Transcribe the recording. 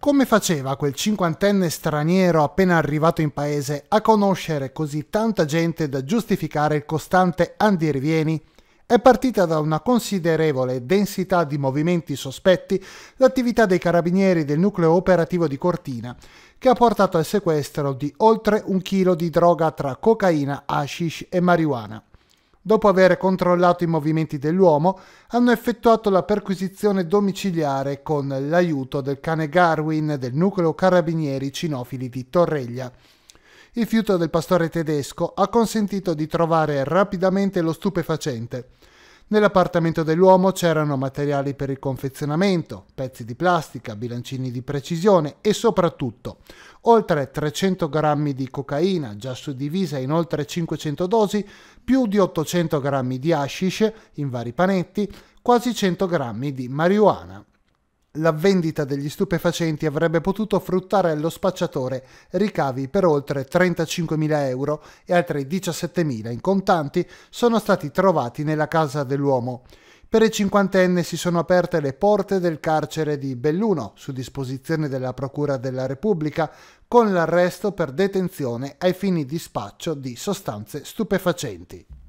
Come faceva quel cinquantenne straniero appena arrivato in paese a conoscere così tanta gente da giustificare il costante andirivieni? È partita da una considerevole densità di movimenti sospetti l'attività dei carabinieri del nucleo operativo di Cortina, che ha portato al sequestro di oltre un chilo di droga tra cocaina, hashish e marijuana dopo aver controllato i movimenti dell'uomo, hanno effettuato la perquisizione domiciliare con l'aiuto del cane Garwin del nucleo carabinieri cinofili di Torreglia. Il fiuto del pastore tedesco ha consentito di trovare rapidamente lo stupefacente. Nell'appartamento dell'uomo c'erano materiali per il confezionamento, pezzi di plastica, bilancini di precisione e soprattutto oltre 300 grammi di cocaina già suddivisa in oltre 500 dosi, più di 800 grammi di hashish in vari panetti, quasi 100 grammi di marijuana. La vendita degli stupefacenti avrebbe potuto fruttare allo spacciatore ricavi per oltre 35.000 euro e altri 17.000 in contanti sono stati trovati nella casa dell'uomo. Per il cinquantenne si sono aperte le porte del carcere di Belluno, su disposizione della Procura della Repubblica, con l'arresto per detenzione ai fini di spaccio di sostanze stupefacenti.